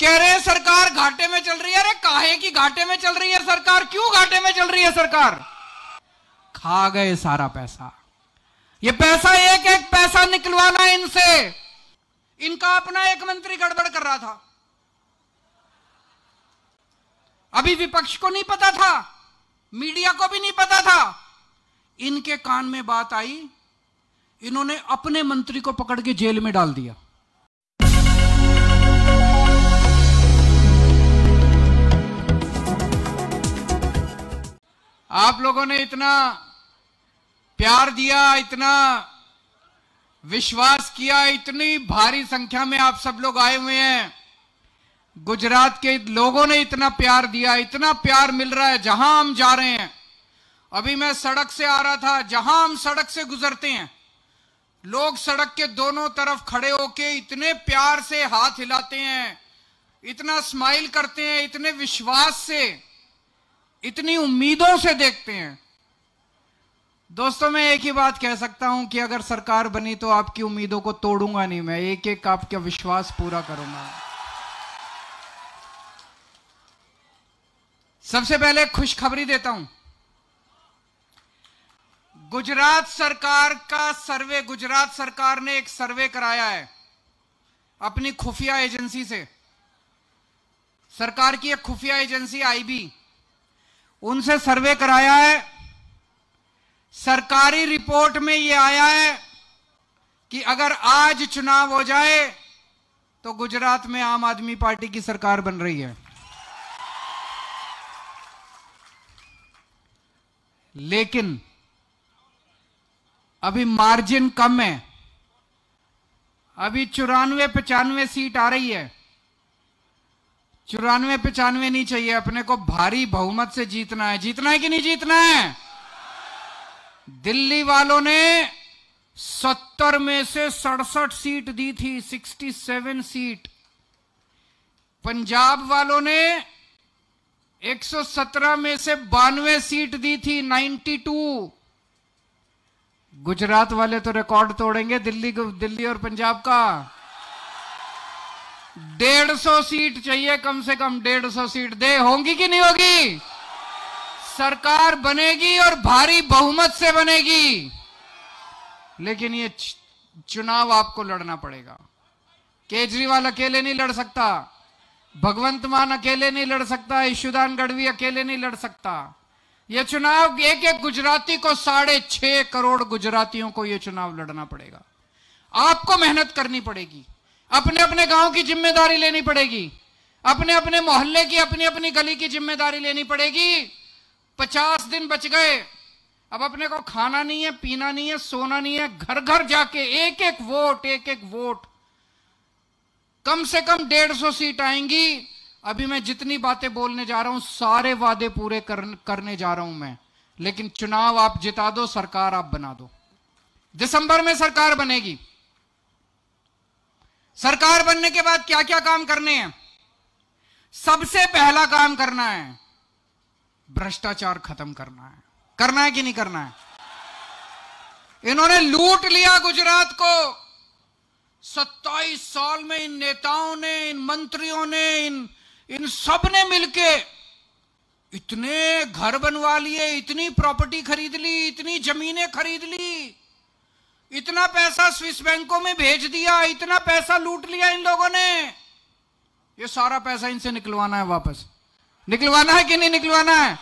कह रहे हैं सरकार घाटे में चल रही है अरे काहे की घाटे में चल रही है सरकार क्यों घाटे में चल रही है सरकार खा गए सारा पैसा ये पैसा एक एक पैसा निकलवाना इनसे इनका अपना एक मंत्री गड़बड़ कर रहा था अभी विपक्ष को नहीं पता था मीडिया को भी नहीं पता था इनके कान में बात आई इन्होंने अपने मंत्री को पकड़ के जेल में डाल दिया आप लोगों ने इतना प्यार दिया इतना विश्वास किया इतनी भारी संख्या में आप सब लोग आए हुए हैं गुजरात के लोगों ने इतना प्यार दिया इतना प्यार मिल रहा है जहां हम जा रहे हैं अभी मैं सड़क से आ रहा था जहां हम सड़क से गुजरते हैं लोग सड़क के दोनों तरफ खड़े होके इतने प्यार से हाथ हिलाते हैं इतना स्माइल करते हैं इतने विश्वास से इतनी उम्मीदों से देखते हैं दोस्तों मैं एक ही बात कह सकता हूं कि अगर सरकार बनी तो आपकी उम्मीदों को तोड़ूंगा नहीं मैं एक एक आपका विश्वास पूरा करूंगा सबसे पहले खुशखबरी देता हूं गुजरात सरकार का सर्वे गुजरात सरकार ने एक सर्वे कराया है अपनी खुफिया एजेंसी से सरकार की एक खुफिया एजेंसी आईबी उनसे सर्वे कराया है सरकारी रिपोर्ट में यह आया है कि अगर आज चुनाव हो जाए तो गुजरात में आम आदमी पार्टी की सरकार बन रही है लेकिन अभी मार्जिन कम है अभी चौरानवे पचानवे सीट आ रही है चौरानवे पचानवे नहीं चाहिए अपने को भारी बहुमत से जीतना है जीतना है कि नहीं जीतना है दिल्ली वालों ने सत्तर में से सड़सठ सीट दी थी सिक्सटी सेवन सीट पंजाब वालों ने एक सौ सत्रह में से बानवे सीट दी थी नाइन्टी टू गुजरात वाले तो रिकॉर्ड तोड़ेंगे दिल्ली दिल्ली और पंजाब का डेढ़ सौ सीट चाहिए कम से कम डेढ़ सौ सीट दे होंगी कि नहीं होगी सरकार बनेगी और भारी बहुमत से बनेगी लेकिन ये चुनाव आपको लड़ना पड़ेगा केजरीवाल अकेले नहीं लड़ सकता भगवंत मान अकेले नहीं लड़ सकता यशुदान गढ़वी अकेले नहीं लड़ सकता यह चुनाव एक एक गुजराती को साढ़े छह करोड़ गुजरातियों को यह चुनाव लड़ना पड़ेगा आपको मेहनत करनी पड़ेगी अपने अपने गांव की जिम्मेदारी लेनी पड़ेगी अपने अपने मोहल्ले की अपनी अपनी गली की जिम्मेदारी लेनी पड़ेगी पचास दिन बच गए अब अपने को खाना नहीं है पीना नहीं है सोना नहीं है घर घर जाके एक एक वोट एक एक वोट कम से कम डेढ़ सौ सीट आएंगी अभी मैं जितनी बातें बोलने जा रहा हूं सारे वादे पूरे करने जा रहा हूं मैं लेकिन चुनाव आप जिता दो सरकार आप बना दो दिसंबर में सरकार बनेगी सरकार बनने के बाद क्या क्या काम करने हैं सबसे पहला काम करना है भ्रष्टाचार खत्म करना है करना है कि नहीं करना है इन्होंने लूट लिया गुजरात को सत्ताईस साल में इन नेताओं ने इन मंत्रियों ने इन इन सब ने मिलके इतने घर बनवा लिए इतनी प्रॉपर्टी खरीद ली इतनी जमीनें खरीद ली इतना पैसा स्विस बैंकों में भेज दिया इतना पैसा लूट लिया इन लोगों ने ये सारा पैसा इनसे निकलवाना है वापस निकलवाना है कि नहीं निकलवाना है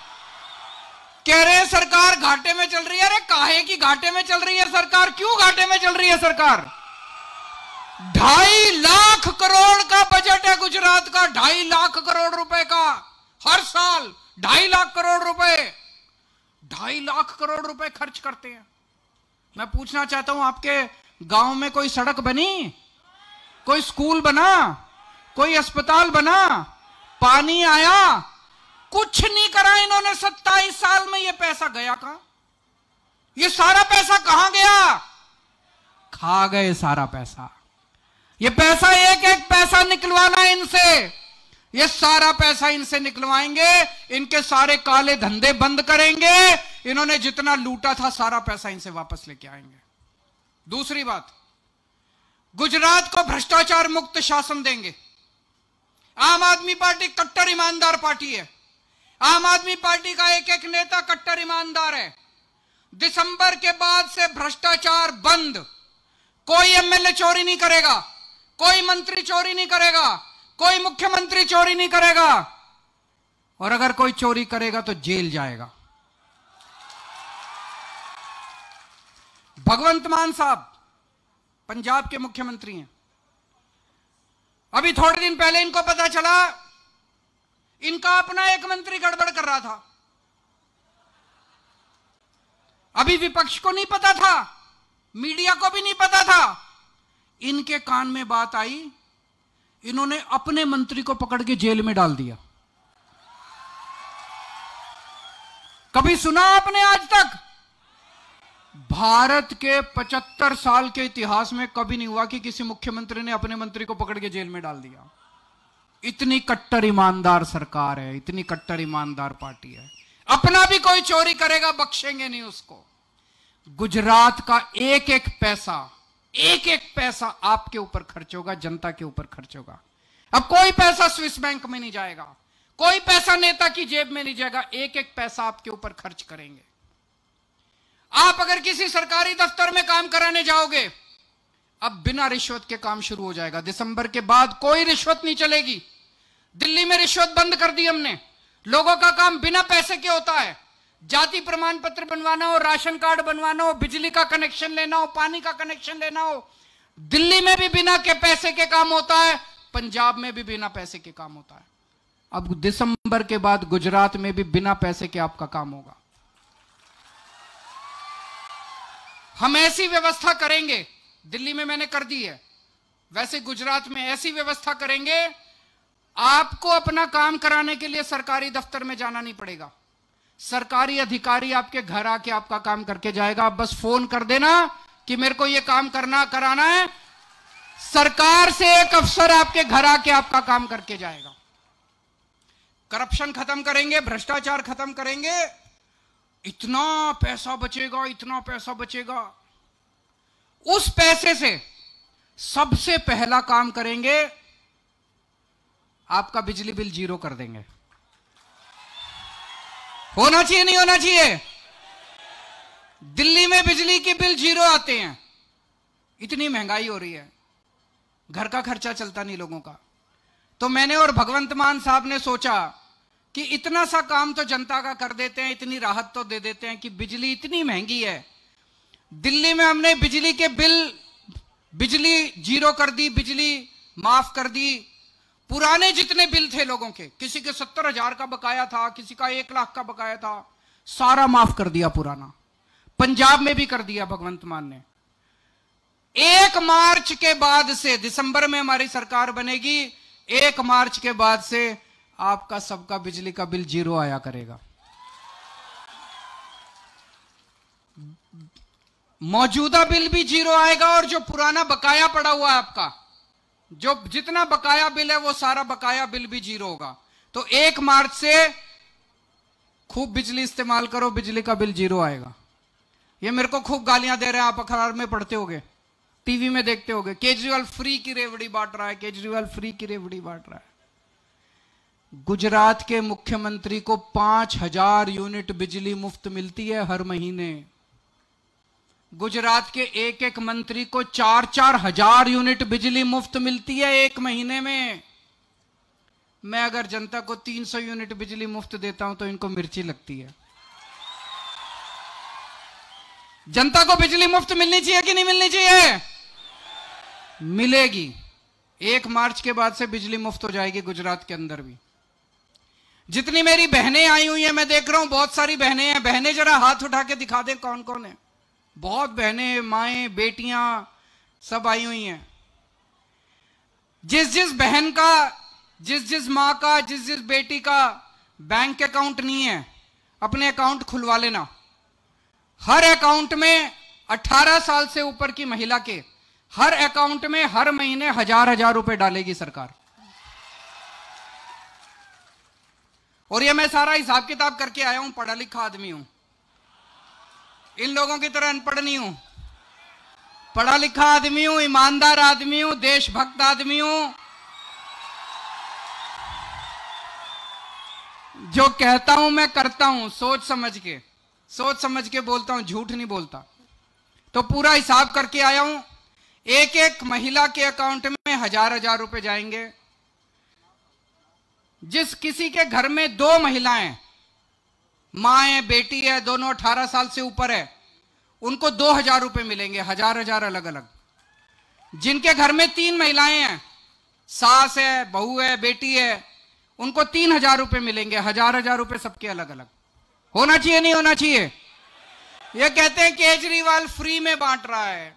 कह रहे हैं सरकार घाटे में चल रही है अरे काहे की घाटे में चल रही है सरकार क्यों घाटे में चल रही है सरकार ढाई लाख करोड़ का बजट है गुजरात का ढाई लाख करोड़ रुपए का हर साल ढाई लाख करोड़ रुपए ढाई लाख करोड़ रुपए खर्च करते हैं मैं पूछना चाहता हूं आपके गांव में कोई सड़क बनी कोई स्कूल बना कोई अस्पताल बना पानी आया कुछ नहीं करा इन्होंने सत्ताईस साल में ये पैसा गया कहा ये सारा पैसा कहां गया खा गए सारा पैसा ये पैसा एक एक पैसा निकलवाना इनसे ये सारा पैसा इनसे निकलवाएंगे इनके सारे काले धंधे बंद करेंगे इन्होंने जितना लूटा था सारा पैसा इनसे वापस लेके आएंगे दूसरी बात गुजरात को भ्रष्टाचार मुक्त शासन देंगे आम आदमी पार्टी कट्टर ईमानदार पार्टी है आम आदमी पार्टी का एक एक नेता कट्टर ईमानदार है दिसंबर के बाद से भ्रष्टाचार बंद कोई एमएलए चोरी नहीं करेगा कोई मंत्री चोरी नहीं करेगा कोई मुख्यमंत्री चोरी नहीं करेगा और अगर कोई चोरी करेगा तो जेल जाएगा भगवंत मान साहब पंजाब के मुख्यमंत्री हैं अभी थोड़े दिन पहले इनको पता चला इनका अपना एक मंत्री गड़बड़ कर रहा था अभी विपक्ष को नहीं पता था मीडिया को भी नहीं पता था इनके कान में बात आई इन्होंने अपने मंत्री को पकड़ के जेल में डाल दिया कभी सुना आपने आज तक भारत के 75 साल के इतिहास में कभी नहीं हुआ कि किसी मुख्यमंत्री ने अपने मंत्री को पकड़ के जेल में डाल दिया इतनी कट्टर ईमानदार सरकार है इतनी कट्टर ईमानदार पार्टी है अपना भी कोई चोरी करेगा बख्शेंगे नहीं उसको गुजरात का एक एक पैसा एक एक पैसा आपके ऊपर खर्च होगा जनता के ऊपर खर्च होगा अब कोई पैसा स्विस बैंक में नहीं जाएगा कोई पैसा नेता की जेब में नहीं जाएगा एक एक पैसा आपके ऊपर खर्च करेंगे आप अगर किसी सरकारी दफ्तर में काम कराने जाओगे अब बिना रिश्वत के काम शुरू हो जाएगा दिसंबर के बाद कोई रिश्वत नहीं चलेगी दिल्ली में रिश्वत बंद कर दी हमने लोगों का काम बिना पैसे के होता है जाति प्रमाण पत्र बनवाना हो राशन कार्ड बनवाना हो बिजली का कनेक्शन लेना हो पानी का कनेक्शन लेना हो दिल्ली में भी बिना के पैसे के काम होता है पंजाब में भी बिना पैसे के काम होता है अब दिसंबर के बाद गुजरात में भी बिना पैसे के आपका काम होगा हम ऐसी व्यवस्था करेंगे दिल्ली में मैंने कर दी है वैसे गुजरात में ऐसी व्यवस्था करेंगे आपको अपना काम कराने के लिए सरकारी दफ्तर में जाना नहीं पड़ेगा सरकारी अधिकारी आपके घर आके आपका काम करके जाएगा आप बस फोन कर देना कि मेरे को यह काम करना कराना है सरकार से एक अफसर आपके घर आके आपका काम करके जाएगा करप्शन खत्म करेंगे भ्रष्टाचार खत्म करेंगे इतना पैसा बचेगा इतना पैसा बचेगा उस पैसे से सबसे पहला काम करेंगे आपका बिजली बिल जीरो कर देंगे होना चाहिए नहीं होना चाहिए दिल्ली में बिजली के बिल जीरो आते हैं इतनी महंगाई हो रही है घर का खर्चा चलता नहीं लोगों का तो मैंने और भगवंत मान साहब ने सोचा कि इतना सा काम तो जनता का कर देते हैं इतनी राहत तो दे देते हैं कि बिजली इतनी महंगी है दिल्ली में हमने बिजली के बिल बिजली जीरो कर दी बिजली माफ कर दी पुराने जितने बिल थे लोगों के किसी के सत्तर हजार का बकाया था किसी का एक लाख का बकाया था सारा माफ कर दिया पुराना पंजाब में भी कर दिया भगवंत मान ने एक मार्च के बाद से दिसंबर में हमारी सरकार बनेगी एक मार्च के बाद से आपका सबका बिजली का बिल जीरो आया करेगा मौजूदा बिल भी जीरो आएगा और जो पुराना बकाया पड़ा हुआ है आपका जो जितना बकाया बिल है वो सारा बकाया बिल भी जीरो होगा तो एक मार्च से खूब बिजली इस्तेमाल करो बिजली का बिल जीरो आएगा ये मेरे को खूब गालियां दे रहे हैं आप अखबार में पढ़ते होगे टीवी में देखते होगे केजरीवाल फ्री की रेवड़ी बांट रहा है केजरीवाल फ्री की रेवड़ी बांट रहा है गुजरात के मुख्यमंत्री को पांच हजार यूनिट बिजली मुफ्त मिलती है हर महीने गुजरात के एक एक मंत्री को चार चार हजार यूनिट बिजली मुफ्त मिलती है एक महीने में मैं अगर जनता को 300 यूनिट बिजली मुफ्त देता हूं तो इनको मिर्ची लगती है जनता को बिजली मुफ्त मिलनी चाहिए कि नहीं मिलनी चाहिए मिलेगी एक मार्च के बाद से बिजली मुफ्त हो जाएगी गुजरात के अंदर भी जितनी मेरी बहनें आई हुई हैं मैं देख रहा हूं बहुत सारी बहनें हैं बहनें जरा हाथ उठा के दिखा दें कौन कौन है बहुत बहनें माए बेटियां सब आई हुई हैं जिस जिस बहन का जिस जिस माँ का जिस जिस बेटी का बैंक अकाउंट नहीं है अपने अकाउंट खुलवा लेना हर अकाउंट में 18 साल से ऊपर की महिला के हर अकाउंट में हर महीने हजार हजार रुपए डालेगी सरकार और ये मैं सारा हिसाब किताब करके आया हूं पढ़ा लिखा आदमी हूं इन लोगों की तरह अनपढ़ नहीं हूं पढ़ा लिखा आदमी हूं ईमानदार आदमी हूं देशभक्त आदमी हूं जो कहता हूं मैं करता हूं सोच समझ के सोच समझ के बोलता हूं झूठ नहीं बोलता तो पूरा हिसाब करके आया हूं एक एक महिला के अकाउंट में हजार हजार रुपए जाएंगे जिस किसी के घर में दो महिलाएं माँ है बेटी है दोनों अठारह साल से ऊपर है उनको दो हजार रुपए मिलेंगे हजार हजार अलग अलग जिनके घर में तीन महिलाएं हैं सास है बहू है बेटी है उनको तीन हजार रुपए मिलेंगे हजार हजार रुपये सबके अलग अलग होना चाहिए नहीं होना चाहिए ये कहते हैं केजरीवाल फ्री में बांट रहा है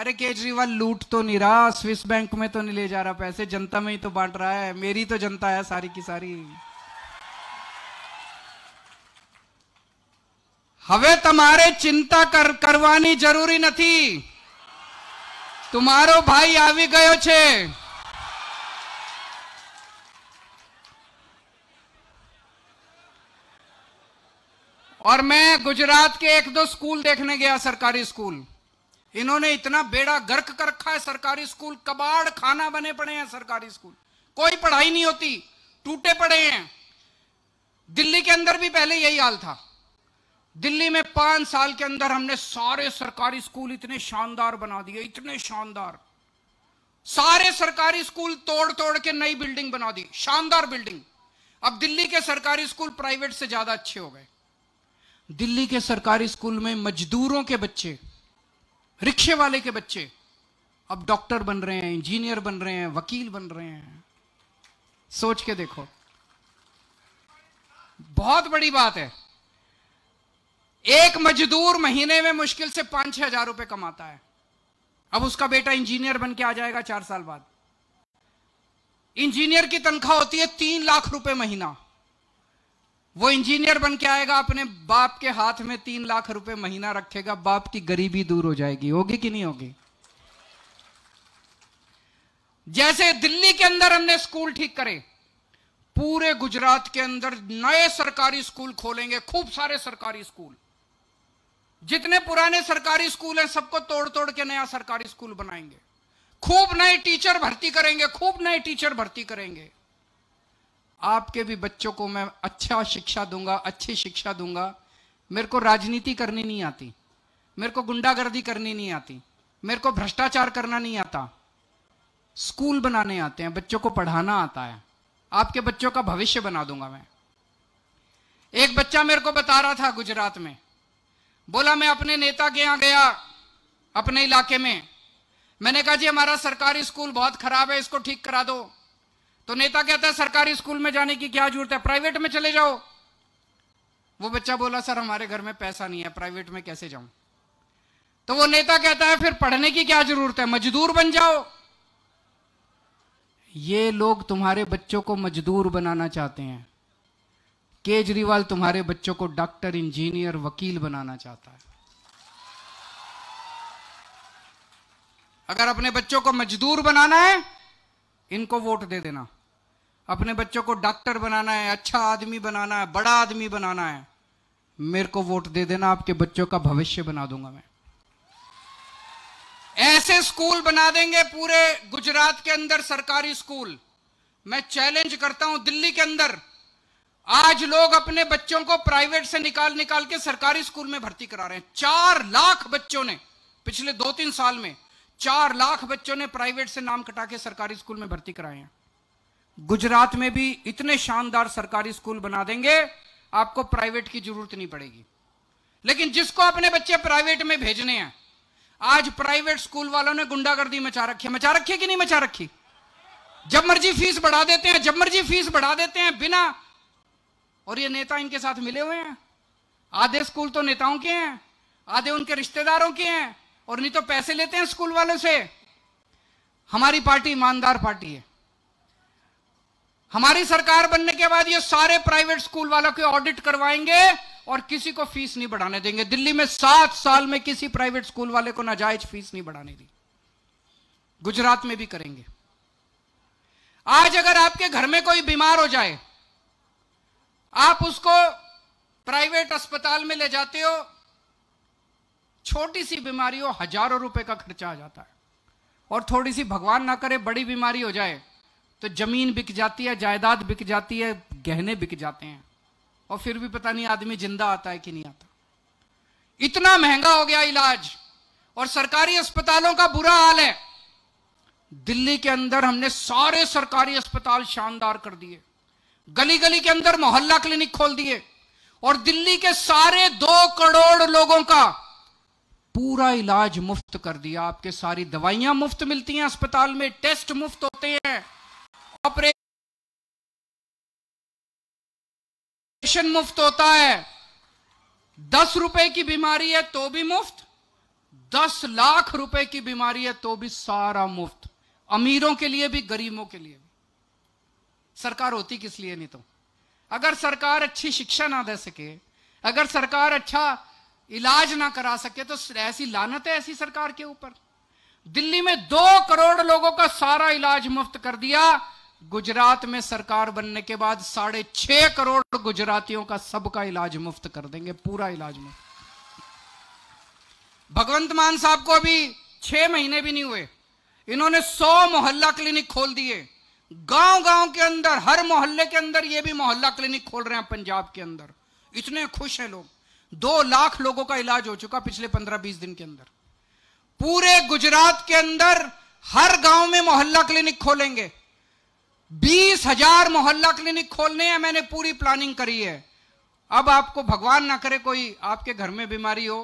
अरे केजरीवाल लूट तो नहीं रहा स्विस बैंक में तो नहीं ले जा रहा पैसे जनता में ही तो बांट रहा है मेरी तो जनता है सारी की सारी तुम्हारे चिंता कर करवानी जरूरी नहीं तुम्हारो भाई आवी गयो छे और मैं गुजरात के एक दो स्कूल देखने गया सरकारी स्कूल इन्होंने इतना बेड़ा गर्क कर रखा है सरकारी स्कूल कबाड़ खाना बने पड़े हैं सरकारी स्कूल कोई पढ़ाई नहीं होती टूटे पड़े हैं दिल्ली के अंदर भी पहले यही हाल था दिल्ली में पांच साल के अंदर हमने सारे सरकारी स्कूल इतने शानदार बना दिए इतने शानदार सारे सरकारी स्कूल तोड़ तोड़ के नई बिल्डिंग बना दी शानदार बिल्डिंग अब दिल्ली के सरकारी स्कूल प्राइवेट से ज्यादा अच्छे हो गए दिल्ली के सरकारी स्कूल में मजदूरों के बच्चे रिक्शे वाले के बच्चे अब डॉक्टर बन रहे हैं इंजीनियर बन रहे हैं वकील बन रहे हैं सोच के देखो बहुत बड़ी बात है एक मजदूर महीने में मुश्किल से पांच छह हजार रुपए कमाता है अब उसका बेटा इंजीनियर बन के आ जाएगा चार साल बाद इंजीनियर की तनख्वाह होती है तीन लाख रुपए महीना वो इंजीनियर बन के आएगा अपने बाप के हाथ में तीन लाख रुपए महीना रखेगा बाप की गरीबी दूर हो जाएगी होगी कि नहीं होगी जैसे दिल्ली के अंदर हमने स्कूल ठीक करे पूरे गुजरात के अंदर नए सरकारी स्कूल खोलेंगे खूब सारे सरकारी स्कूल जितने पुराने सरकारी स्कूल हैं सबको तोड़ तोड़ के नया सरकारी स्कूल बनाएंगे खूब नए टीचर भर्ती करेंगे खूब नए टीचर भर्ती करेंगे आपके भी बच्चों को मैं अच्छा शिक्षा दूंगा अच्छी शिक्षा दूंगा मेरे को राजनीति करनी नहीं आती मेरे को गुंडागर्दी करनी नहीं आती मेरे को भ्रष्टाचार करना नहीं आता स्कूल बनाने आते हैं बच्चों को पढ़ाना आता है आपके बच्चों का भविष्य बना दूंगा मैं एक बच्चा मेरे को बता रहा था गुजरात में बोला मैं अपने नेता के यहां गया अपने इलाके में मैंने कहा जी हमारा सरकारी स्कूल बहुत खराब है इसको ठीक करा दो तो नेता कहता है सरकारी स्कूल में जाने की क्या जरूरत है प्राइवेट में चले जाओ वो बच्चा बोला सर हमारे घर में पैसा नहीं है प्राइवेट में कैसे जाऊं तो वो नेता कहता है फिर पढ़ने की क्या जरूरत है मजदूर बन जाओ ये लोग तुम्हारे बच्चों को मजदूर बनाना चाहते हैं केजरीवाल तुम्हारे बच्चों को डॉक्टर इंजीनियर वकील बनाना चाहता है अगर अपने बच्चों को मजदूर बनाना है इनको वोट दे देना अपने बच्चों को डॉक्टर बनाना है अच्छा आदमी बनाना है बड़ा आदमी बनाना है मेरे को वोट दे देना आपके बच्चों का भविष्य बना दूंगा मैं ऐसे स्कूल बना देंगे पूरे गुजरात के अंदर सरकारी स्कूल मैं चैलेंज करता हूं दिल्ली के अंदर आज लोग अपने बच्चों को प्राइवेट से निकाल निकाल के सरकारी स्कूल में भर्ती करा रहे हैं चार लाख बच्चों ने पिछले दो तीन साल में चार लाख बच्चों ने प्राइवेट से नाम कटा के सरकारी स्कूल में भर्ती कराए हैं गुजरात में भी इतने शानदार सरकारी स्कूल बना देंगे आपको प्राइवेट की जरूरत नहीं पड़ेगी लेकिन जिसको अपने बच्चे प्राइवेट में भेजने हैं आज प्राइवेट स्कूल वालों ने गुंडागर्दी मचा रखी है मचा रखी है कि नहीं मचा रखी जब मर्जी फीस बढ़ा देते हैं जब मर्जी फीस बढ़ा देते हैं बिना और ये नेता इनके साथ मिले हुए हैं आधे स्कूल तो नेताओं के हैं आधे उनके रिश्तेदारों के हैं और नहीं तो पैसे लेते हैं स्कूल वालों से हमारी पार्टी ईमानदार पार्टी है हमारी सरकार बनने के बाद ये सारे प्राइवेट स्कूल वालों के ऑडिट करवाएंगे और किसी को फीस नहीं बढ़ाने देंगे दिल्ली में सात साल में किसी प्राइवेट स्कूल वाले को नाजायज फीस नहीं बढ़ाने दी गुजरात में भी करेंगे आज अगर आपके घर में कोई बीमार हो जाए आप उसको प्राइवेट अस्पताल में ले जाते हो छोटी सी बीमारी हो हजारों रुपए का खर्चा आ जाता है और थोड़ी सी भगवान ना करे बड़ी बीमारी हो जाए तो जमीन बिक जाती है जायदाद बिक जाती है गहने बिक जाते हैं और फिर भी पता नहीं आदमी जिंदा आता है कि नहीं आता इतना महंगा हो गया इलाज और सरकारी अस्पतालों का बुरा हाल है दिल्ली के अंदर हमने सारे सरकारी अस्पताल शानदार कर दिए गली गली के अंदर मोहल्ला क्लिनिक खोल दिए और दिल्ली के सारे दो करोड़ लोगों का पूरा इलाज मुफ्त कर दिया आपके सारी दवाइयां मुफ्त मिलती हैं अस्पताल में टेस्ट मुफ्त होते हैं ऑपरेशन मुफ्त होता है दस रुपए की बीमारी है तो भी मुफ्त दस लाख रुपए की बीमारी है तो भी सारा मुफ्त अमीरों के लिए भी गरीबों के लिए भी सरकार होती किस लिए नहीं तो अगर सरकार अच्छी शिक्षा ना दे सके अगर सरकार अच्छा इलाज ना करा सके तो ऐसी लानत है ऐसी सरकार के ऊपर दिल्ली में दो करोड़ लोगों का सारा इलाज मुफ्त कर दिया गुजरात में सरकार बनने के बाद साढ़े छह करोड़ गुजरातियों का सबका इलाज मुफ्त कर देंगे पूरा इलाज मुफ्त भगवंत मान साहब को अभी छह महीने भी नहीं हुए इन्होंने सौ मोहल्ला क्लिनिक खोल दिए गांव गांव के अंदर हर मोहल्ले के अंदर ये भी मोहल्ला क्लिनिक खोल रहे हैं पंजाब के अंदर इतने खुश हैं लोग दो लाख लोगों का इलाज हो चुका पिछले पंद्रह बीस दिन के अंदर पूरे गुजरात के अंदर हर गांव में मोहल्ला क्लिनिक खोलेंगे बीस हजार मोहल्ला क्लिनिक खोलने हैं मैंने पूरी प्लानिंग करी है अब आपको भगवान ना करे कोई आपके घर में बीमारी हो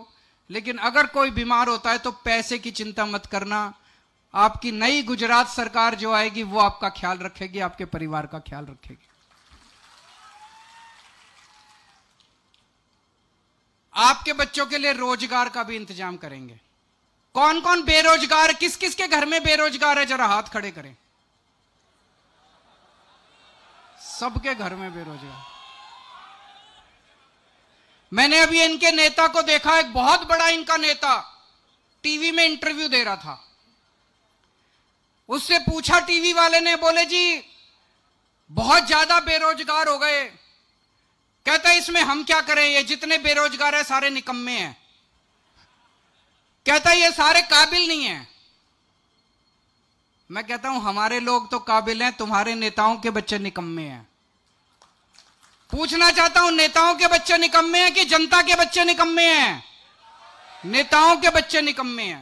लेकिन अगर कोई बीमार होता है तो पैसे की चिंता मत करना आपकी नई गुजरात सरकार जो आएगी वो आपका ख्याल रखेगी आपके परिवार का ख्याल रखेगी आपके बच्चों के लिए रोजगार का भी इंतजाम करेंगे कौन कौन बेरोजगार किस किस के घर में बेरोजगार है जरा हाथ खड़े करें सबके घर में बेरोजगार मैंने अभी इनके नेता को देखा एक बहुत बड़ा इनका नेता टीवी में इंटरव्यू दे रहा था उससे पूछा टीवी वाले ने बोले जी बहुत ज्यादा बेरोजगार हो गए कहता है इसमें हम क्या करें ये जितने बेरोजगार है सारे निकम्मे हैं कहता है ये सारे काबिल नहीं है मैं कहता हूं हमारे लोग तो काबिल हैं तुम्हारे नेताओं के बच्चे निकम्मे हैं पूछना चाहता हूं नेताओं के बच्चे निकम्मे हैं कि जनता के बच्चे निकम्मे हैं नेताओं के बच्चे निकम्मे हैं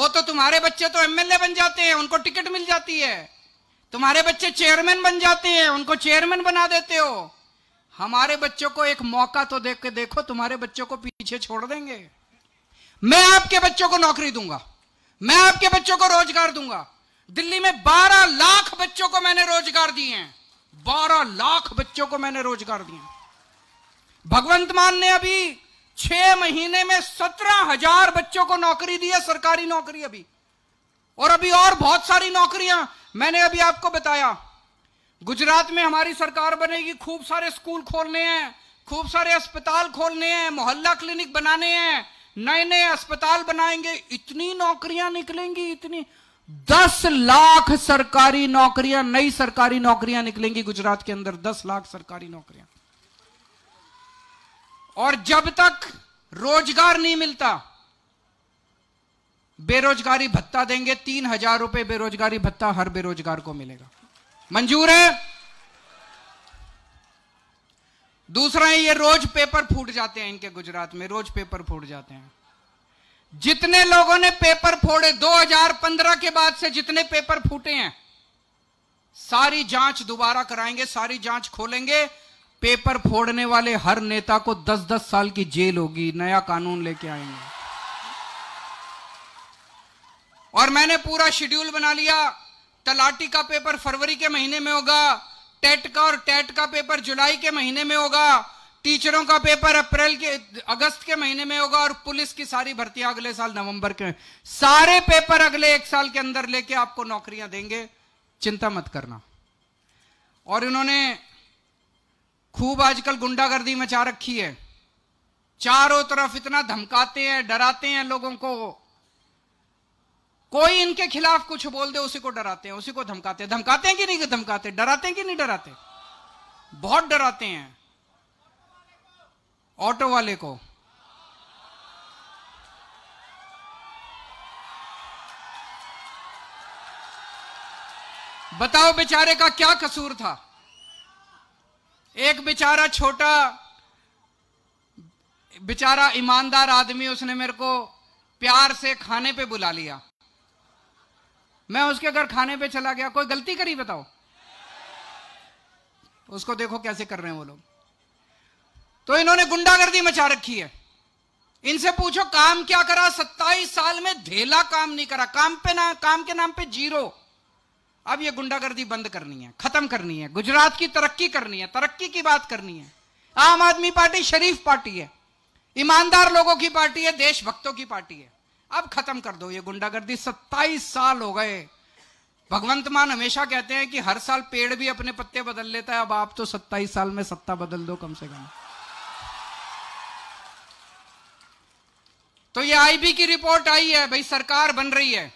वो तो तुम्हारे बच्चे तो एमएलए बन जाते हैं उनको टिकट मिल जाती है तुम्हारे बच्चे चेयरमैन बन जाते हैं उनको चेयरमैन बना देते हो हमारे बच्चों को एक मौका तो देख के देखो तुम्हारे बच्चों को पीछे छोड़ देंगे मैं आपके बच्चों को नौकरी दूंगा मैं आपके बच्चों को रोजगार दूंगा दिल्ली में 12 लाख बच्चों को मैंने रोजगार दिए हैं 12 लाख बच्चों को मैंने रोजगार दिए भगवंत मान ने अभी छह महीने में सत्रह हजार बच्चों को नौकरी दी है सरकारी नौकरी अभी और अभी और बहुत सारी नौकरियां मैंने अभी आपको बताया गुजरात में हमारी सरकार बनेगी खूब सारे स्कूल खोलने हैं खूब सारे अस्पताल खोलने हैं मोहल्ला क्लिनिक बनाने हैं नए नए अस्पताल बनाएंगे इतनी नौकरियां निकलेंगी इतनी दस लाख सरकारी नौकरियां नई सरकारी नौकरियां निकलेंगी गुजरात के अंदर दस लाख सरकारी नौकरियां और जब तक रोजगार नहीं मिलता बेरोजगारी भत्ता देंगे तीन हजार रुपए बेरोजगारी भत्ता हर बेरोजगार को मिलेगा मंजूर है दूसरा है ये रोज पेपर फूट जाते हैं इनके गुजरात में रोज पेपर फूट जाते हैं जितने लोगों ने पेपर फोड़े 2015 के बाद से जितने पेपर फूटे हैं सारी जांच दोबारा कराएंगे सारी जांच खोलेंगे पेपर फोड़ने वाले हर नेता को 10-10 साल की जेल होगी नया कानून लेके आएंगे और मैंने पूरा शेड्यूल बना लिया तलाटी का पेपर फरवरी के महीने में होगा टेट का और टेट का पेपर जुलाई के महीने में होगा टीचरों का पेपर अप्रैल के अगस्त के महीने में होगा और पुलिस की सारी भर्तियां अगले साल नवंबर के सारे पेपर अगले एक साल के अंदर लेके आपको नौकरियां देंगे चिंता मत करना और इन्होंने खूब आजकल गुंडागर्दी मचा रखी है चारों तरफ इतना धमकाते हैं डराते हैं लोगों को कोई इनके खिलाफ कुछ बोल दे उसी को डराते हैं उसी को धमकाते हैं धमकाते हैं कि नहीं धमकाते डराते हैं कि नहीं डराते बहुत डराते हैं ऑटो वाले को बताओ बेचारे का क्या कसूर था एक बेचारा छोटा बेचारा ईमानदार आदमी उसने मेरे को प्यार से खाने पे बुला लिया मैं उसके घर खाने पे चला गया कोई गलती करी बताओ उसको देखो कैसे कर रहे हैं वो लोग तो इन्होंने गुंडागर्दी मचा रखी है इनसे पूछो काम क्या करा सत्ताईस साल में ढेला काम नहीं करा काम पे ना काम के नाम पे जीरो अब ये गुंडागर्दी बंद करनी है खत्म करनी है गुजरात की तरक्की करनी है तरक्की की बात करनी है आम आदमी पार्टी शरीफ पार्टी है ईमानदार लोगों की पार्टी है देशभक्तों की पार्टी है अब खत्म कर दो ये गुंडागर्दी सत्ताईस साल हो गए भगवंत मान हमेशा कहते हैं कि हर साल पेड़ भी अपने पत्ते बदल लेता है अब आप तो सत्ताईस साल में सत्ता बदल दो कम से कम तो ये आईबी की रिपोर्ट आई है भाई सरकार बन रही है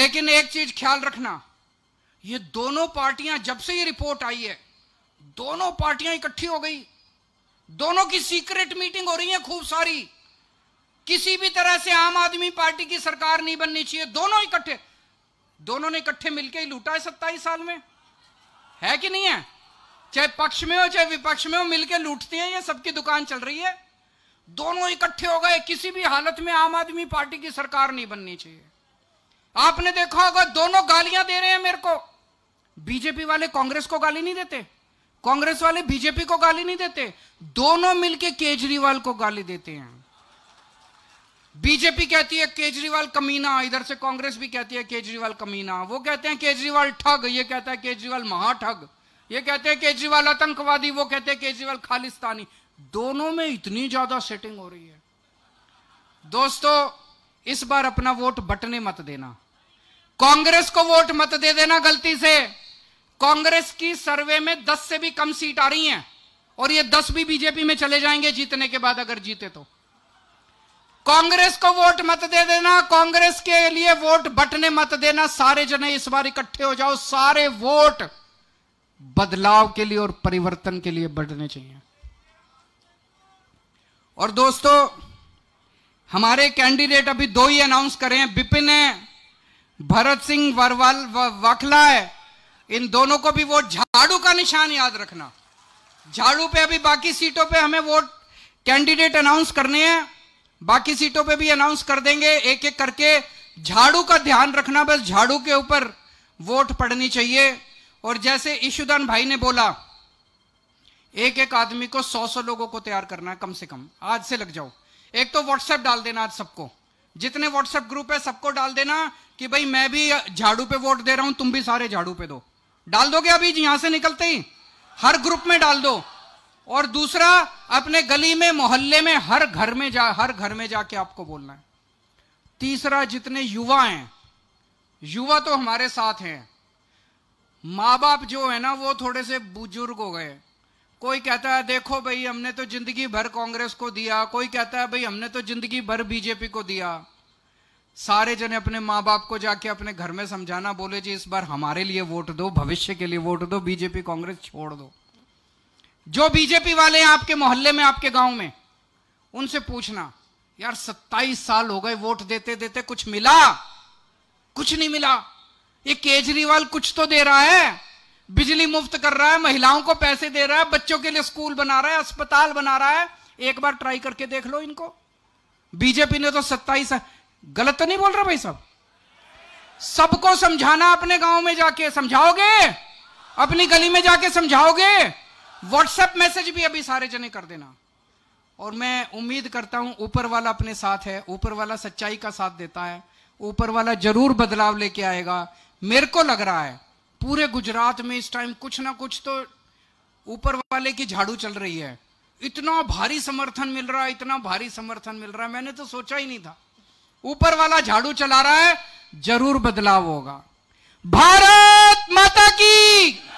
लेकिन एक चीज ख्याल रखना ये दोनों पार्टियां जब से ये रिपोर्ट आई है दोनों पार्टियां इकट्ठी हो गई दोनों की सीक्रेट मीटिंग हो रही है खूब सारी किसी भी तरह से आम आदमी पार्टी की सरकार नहीं बननी चाहिए दोनों इकट्ठे दोनों ने इकट्ठे मिलकर ही लूटा है सत्ताईस साल में है कि नहीं है चाहे पक्ष में हो चाहे विपक्ष में हो मिलकर लूटते हैं ये सबकी दुकान चल रही है दोनों इकट्ठे हो गए किसी भी हालत में आम आदमी पार्टी की सरकार नहीं बननी चाहिए आपने देखा होगा दोनों गालियां दे रहे हैं मेरे को बीजेपी वाले कांग्रेस को गाली नहीं देते कांग्रेस वाले बीजेपी को गाली नहीं देते दोनों मिलके केजरीवाल को गाली देते हैं बीजेपी कहती है केजरीवाल कमीना इधर से कांग्रेस भी कहती है केजरीवाल कमीना वो कहते हैं केजरीवाल ठग ये कहता है केजरीवाल महाठग ये कहते हैं केजरीवाल आतंकवादी वो कहते हैं केजरीवाल खालिस्तानी दोनों में इतनी ज्यादा सेटिंग हो रही है दोस्तों इस बार अपना वोट बटने मत देना कांग्रेस को वोट मत दे देना गलती से कांग्रेस की सर्वे में दस से भी कम सीट आ रही है और ये दस भी बीजेपी में चले जाएंगे जीतने के बाद अगर जीते तो कांग्रेस को वोट मत दे देना कांग्रेस के लिए वोट बटने मत देना सारे जने इस बार इकट्ठे हो जाओ सारे वोट बदलाव के लिए और परिवर्तन के लिए बटने चाहिए और दोस्तों हमारे कैंडिडेट अभी दो ही अनाउंस करें हैं बिपिन है भरत सिंह वरवाल वाखला है इन दोनों को भी वोट झाड़ू का निशान याद रखना झाड़ू पे अभी बाकी सीटों पे हमें वोट कैंडिडेट अनाउंस करने हैं बाकी सीटों पे भी अनाउंस कर देंगे एक एक करके झाड़ू का ध्यान रखना बस झाड़ू के ऊपर वोट पड़नी चाहिए और जैसे ईशुदान भाई ने बोला एक एक आदमी को सौ सौ लोगों को तैयार करना है कम से कम आज से लग जाओ एक तो व्हाट्सएप डाल देना आज सबको जितने व्हाट्सएप ग्रुप है सबको डाल देना कि भाई मैं भी झाड़ू पे वोट दे रहा हूं तुम भी सारे झाड़ू पे दो डाल दोगे अभी यहां से निकलते ही हर ग्रुप में डाल दो और दूसरा अपने गली में मोहल्ले में हर घर में जा हर घर में जाके आपको बोलना है तीसरा जितने युवा हैं युवा तो हमारे साथ हैं माँ बाप जो है ना वो थोड़े से बुजुर्ग हो गए कोई कहता है देखो भाई हमने तो जिंदगी भर कांग्रेस को दिया कोई कहता है भाई हमने तो जिंदगी भर बीजेपी को दिया सारे जने अपने माँ बाप को जाके अपने घर में समझाना बोले जी इस बार हमारे लिए वोट दो भविष्य के लिए वोट दो बीजेपी कांग्रेस छोड़ दो जो बीजेपी वाले हैं आपके मोहल्ले में आपके गांव में उनसे पूछना यार सत्ताईस साल हो गए वोट देते देते कुछ मिला कुछ नहीं मिला ये केजरीवाल कुछ तो दे रहा है बिजली मुफ्त कर रहा है महिलाओं को पैसे दे रहा है बच्चों के लिए स्कूल बना रहा है अस्पताल बना रहा है एक बार ट्राई करके देख लो इनको बीजेपी ने तो सत्ताईस गलत तो नहीं बोल रहा भाई साहब सबको समझाना अपने गांव में जाके समझाओगे अपनी गली में जाके समझाओगे व्हाट्सएप मैसेज भी अभी सारे जने कर देना और मैं उम्मीद करता हूं ऊपर वाला अपने साथ है ऊपर वाला सच्चाई का साथ देता है ऊपर वाला जरूर बदलाव लेके आएगा मेरे को लग रहा है पूरे गुजरात में इस टाइम कुछ ना कुछ तो ऊपर वाले की झाड़ू चल रही है इतना भारी समर्थन मिल रहा है इतना भारी समर्थन मिल रहा है मैंने तो सोचा ही नहीं था ऊपर वाला झाड़ू चला रहा है जरूर बदलाव होगा भारत माता की